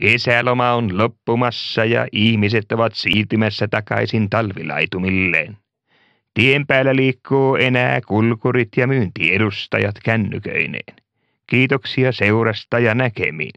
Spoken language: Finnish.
Kesäloma on loppumassa ja ihmiset ovat siirtymässä takaisin talvilaitumilleen. Tien päällä liikkuu enää kulkurit ja myyntiedustajat kännyköineen. Kiitoksia seurasta ja näkemiin.